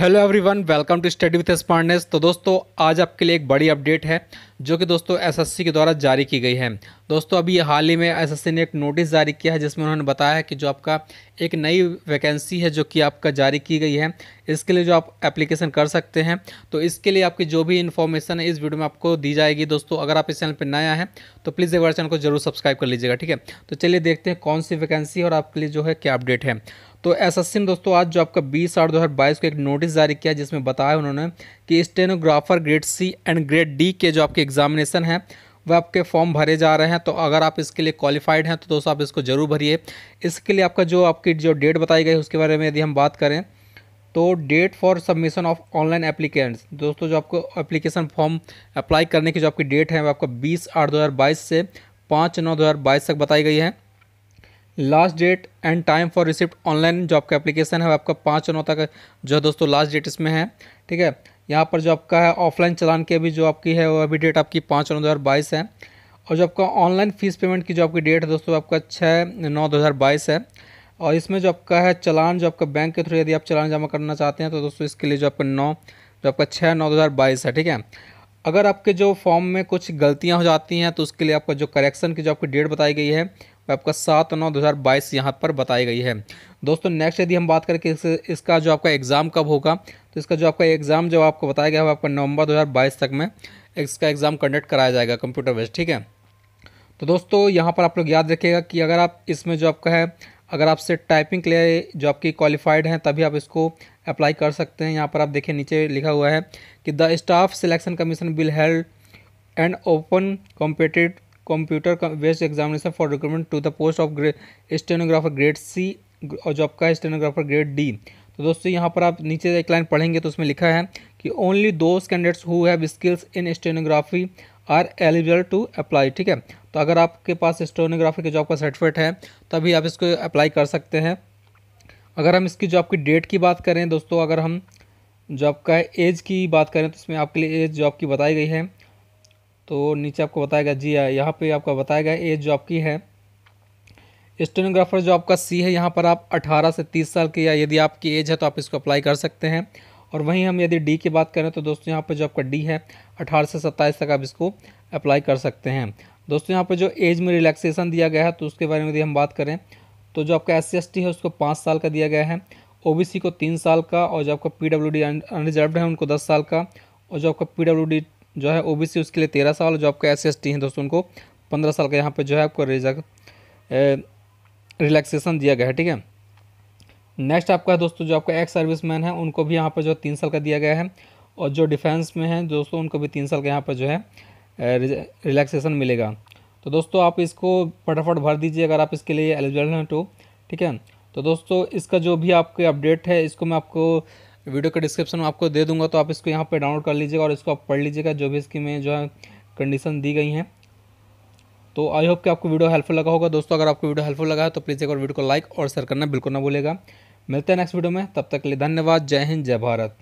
hello everyone welcome to study with smartness तो दोस्तों आज आपके लिए एक बड़ी अपडेट है जो कि दोस्तों एसएससी के द्वारा जारी की गई है दोस्तों अभी हाल ही में एसएससी ने एक नोटिस जारी किया है जिसमें उन्होंने बताया है कि जो आपका एक नई वैकेंसी है जो कि आपका जारी की गई है इसके लिए जो आप एप्लीकेशन कर सकते हैं तो इसके लिए आपकी जो भी इन्फॉर्मेशन है इस वीडियो में आपको दी जाएगी दोस्तों अगर आप इस चैनल पर नया है तो प्लीज़ एक बार चैनल को जरूर सब्सक्राइब कर लीजिएगा ठीक है तो चलिए देखते हैं कौन सी वैकेंसी और आपके लिए जो है क्या अपडेट है तो एसएससी ने दोस्तों आज जो आपका बीस आठ दो हज़ार बाईस को एक नोटिस जारी किया जिसमें बताया उन्होंने कि stenographer grade C and grade D के जो आपके एग्जामिनेशन हैं वह आपके फॉर्म भरे जा रहे हैं तो अगर आप इसके लिए क्वालिफाइड हैं तो दोस्तों आप इसको ज़रूर भरिए इसके लिए आपका जो आपकी जो डेट बताई गई उसके बारे में यदि हम बात करें तो date for submission of online applicants दोस्तों जो आपको एप्लीकेशन फॉर्म अप्लाई करने की जो आपकी डेट है वह आपका बीस आठ दो हज़ार बाईस से पाँच नौ दो हज़ार बाईस तक बताई गई है last date and time for receipt online जो आपका एप्लीकेशन है आपका पाँच नौ तक जो है दोस्तों लास्ट डेट इसमें है ठीक है यहाँ पर जो आपका है ऑफलाइन चलान की अभी जो आपकी है वो अभी डेट आपकी पाँच नौ दो हज़ार बाईस है और जो आपका ऑनलाइन फीस पेमेंट की जो आपकी डेट है दोस्तों आपका छः नौ दो हज़ार बाईस है और इसमें जो आपका है चलान जो आपका बैंक के थ्रू यदि आप चलान जमा करना चाहते हैं तो दोस्तों इसके लिए जो आपका नौ जो आपका छः नौ दो हज़ार बाईस है ठीक है अगर आपके जो फॉर्म में कुछ गलतियां हो जाती हैं तो उसके लिए आपका जो करेक्शन की जो आपकी डेट बताई गई है आपका सात नौ दो हज़ार बाईस यहाँ पर बताई गई है दोस्तों नेक्स्ट यदि हम बात करें कि इसका जो आपका एग्ज़ाम कब होगा तो इसका जो आपका एग्ज़ाम जो आपको बताया गया है आपका नवंबर बाईस तक में इसका एग्ज़ाम कंडक्ट कराया जाएगा कंप्यूटर बेस्ड ठीक है तो दोस्तों यहाँ पर आप लोग याद रखिएगा कि अगर आप इसमें जो आपका है अगर आपसे टाइपिंग के लिए जो आपकी क्वालिफाइड हैं तभी आप इसको अप्लाई कर सकते हैं यहाँ पर आप देखिए नीचे लिखा हुआ है कि the Staff Selection Commission will held and open competitive computer based examination for recruitment to the post of grade stenographer grade C और जॉब का स्टेनोग्राफर ग्रेड डी तो दोस्तों यहाँ पर आप नीचे एक लाइन पढ़ेंगे तो उसमें लिखा है कि only those candidates who have skills in stenography are eligible to apply ठीक है तो अगर आपके पास स्टेनोग्राफी के जॉब का सर्टिफिकेट है तभी आप इसको अप्लाई कर सकते हैं अगर हम इसकी जॉब की डेट की बात करें दोस्तों अगर हम जॉब का एज की बात करें तो इसमें आपके लिए एज जॉब की बताई गई है तो नीचे आपको बताएगा जी यहाँ पर आपका बताएगा एज जो आपकी है स्टेनोग्राफर जो आपका सी है यहाँ पर आप 18 से 30 साल की या यदि आपकी एज है तो आप इसको अप्लाई कर सकते हैं और वहीं हम यदि डी की बात करें तो दोस्तों यहाँ पर जो आपका डी है 18 से 27 तक आप इसको अप्लाई कर सकते हैं दोस्तों यहाँ पर जो एज में रिलैक्सेशन दिया गया है तो उसके बारे में यदि हम बात करें तो जो आपका एस सी है उसको पाँच साल का दिया गया है ओ को तीन साल का और जो आपका पी डब्ल्यू डी है उनको दस साल का और जो आपका पी डब्ल्यू डी जो है ओबीसी उसके लिए तेरह साल जो आपका एस सी एस टी हैं दोस्तों उनको पंद्रह साल का यहाँ पे जो है आपको रिजक रिलैक्सेशन दिया गया है ठीक है नेक्स्ट आपका है दोस्तों जो आपका एक्स सर्विस मैन है उनको भी यहाँ पर जो है तीन साल का दिया गया है और जो डिफेंस में है दोस्तों उनको भी तीन साल का यहाँ पर जो है रिलैक्सेशन मिलेगा तो दोस्तों आप इसको फटाफट भर दीजिए अगर आप इसके लिए एलिजिबल हैं तो ठीक है तो दोस्तों इसका जो भी आपके अपडेट है इसको मैं आपको वीडियो के डिस्क्रिप्शन में आपको दे दूंगा तो आप इसको यहाँ पे डाउनलोड कर लीजिएगा और इसको आप पढ़ लीजिएगा जो भी इसकी में जो है कंडीशन दी गई हैं तो आई होप कि आपको वीडियो हेल्पफुल लगा होगा दोस्तों अगर आपको वीडियो हेल्पफुल लगा है तो प्लीज़ एक बार वीडियो को लाइक और शेयर करना बिल्कुल ना भूलेगा मिलते हैं नेक्स्ट वीडियो में तब तक के लिए धन्यवाद जय हिंद जय भारत